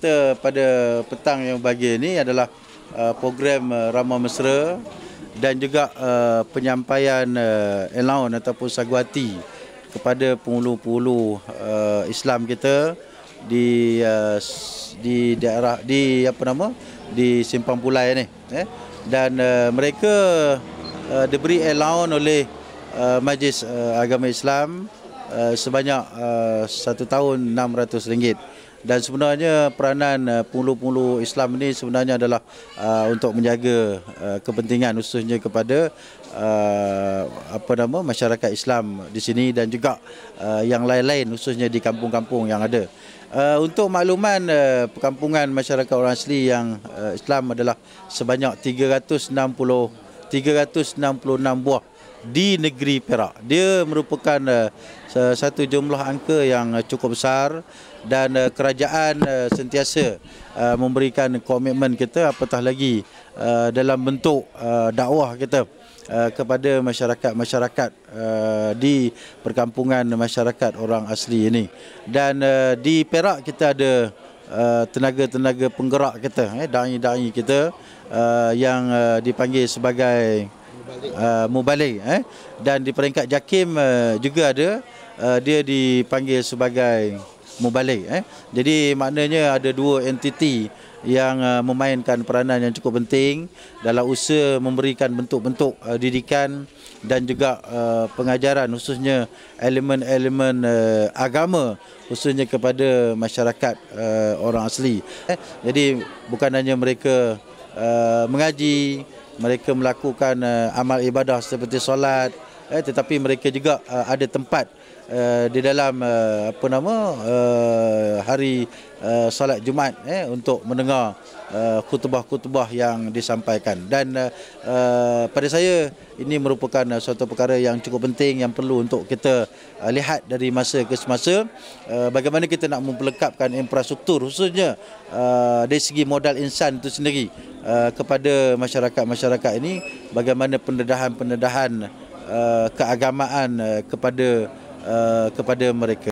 kita pada petang yang bagi ini adalah uh, program uh, ramah mesra dan juga uh, penyampaian uh, elaun ataupun saguati kepada pengulu-pengulu uh, Islam kita di uh, di daerah di apa nama di simpang pulai ini eh dan uh, mereka uh, diberi elaun oleh uh, majlis uh, agama Islam uh, sebanyak uh, satu tahun enam ratus ringgit dan sebenarnya peranan uh, pengulu Islam ini sebenarnya adalah uh, untuk menjaga uh, kepentingan khususnya kepada uh, apa nama masyarakat Islam di sini dan juga uh, yang lain-lain khususnya di kampung-kampung yang ada. Uh, untuk makluman uh, perkampungan masyarakat orang asli yang uh, Islam adalah sebanyak 360 366 buah di negeri Perak. Dia merupakan eh, satu jumlah angka yang cukup besar dan eh, kerajaan eh, sentiasa memberikan komitmen kita apatah lagi dalam bentuk dakwah kita kepada masyarakat-masyarakat di perkampungan masyarakat orang asli ini. Dan di Perak kita ada tenaga-tenaga penggerak kita, eh, da'i-da'i kita yang dipanggil sebagai Ah, Mubalik eh dan di peringkat JAKIM uh, juga ada uh, dia dipanggil sebagai Mubalik eh jadi maknanya ada dua entiti yang uh, memainkan peranan yang cukup penting dalam usaha memberikan bentuk-bentuk uh, didikan dan juga uh, pengajaran khususnya elemen-elemen uh, agama khususnya kepada masyarakat uh, orang asli eh jadi bukan hanya mereka uh, mengaji mereka melakukan uh, amal ibadah seperti solat eh tetapi mereka juga uh, ada tempat uh, di dalam uh, apa nama uh, hari uh, solat Jumaat eh untuk mendengar uh, khutbah-khutbah yang disampaikan dan uh, uh, pada saya ini merupakan uh, suatu perkara yang cukup penting yang perlu untuk kita uh, lihat dari masa ke semasa uh, bagaimana kita nak memperlekapkan infrastruktur khususnya uh, dari segi modal insan itu sendiri Uh, kepada masyarakat-masyarakat ini bagaimana pendedahan-pendedahan uh, keagamaan uh, kepada kepada mereka